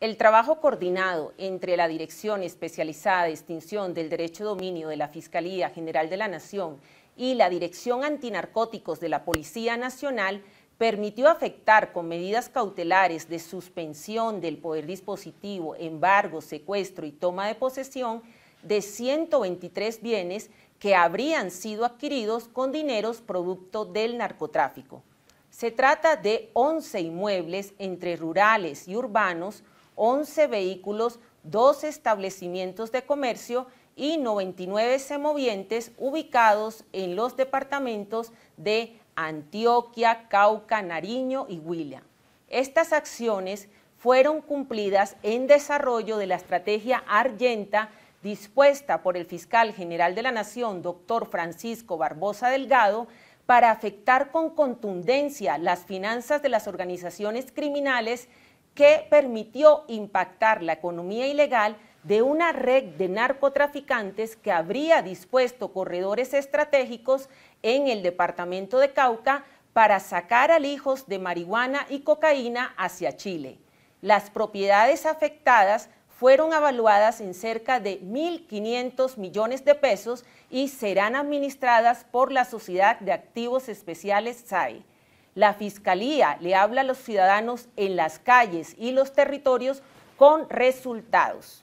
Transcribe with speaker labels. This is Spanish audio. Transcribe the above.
Speaker 1: El trabajo coordinado entre la Dirección Especializada de Extinción del Derecho Dominio de la Fiscalía General de la Nación y la Dirección Antinarcóticos de la Policía Nacional permitió afectar con medidas cautelares de suspensión del poder dispositivo, embargo, secuestro y toma de posesión de 123 bienes que habrían sido adquiridos con dineros producto del narcotráfico. Se trata de 11 inmuebles entre rurales y urbanos, 11 vehículos, 12 establecimientos de comercio y 99 semovientes ubicados en los departamentos de Antioquia, Cauca, Nariño y Huila. Estas acciones fueron cumplidas en desarrollo de la estrategia Argenta dispuesta por el fiscal general de la Nación, doctor Francisco Barbosa Delgado, para afectar con contundencia las finanzas de las organizaciones criminales que permitió impactar la economía ilegal de una red de narcotraficantes que habría dispuesto corredores estratégicos en el departamento de Cauca para sacar alijos de marihuana y cocaína hacia Chile. Las propiedades afectadas fueron evaluadas en cerca de 1.500 millones de pesos y serán administradas por la Sociedad de Activos Especiales SAE. La Fiscalía le habla a los ciudadanos en las calles y los territorios con resultados.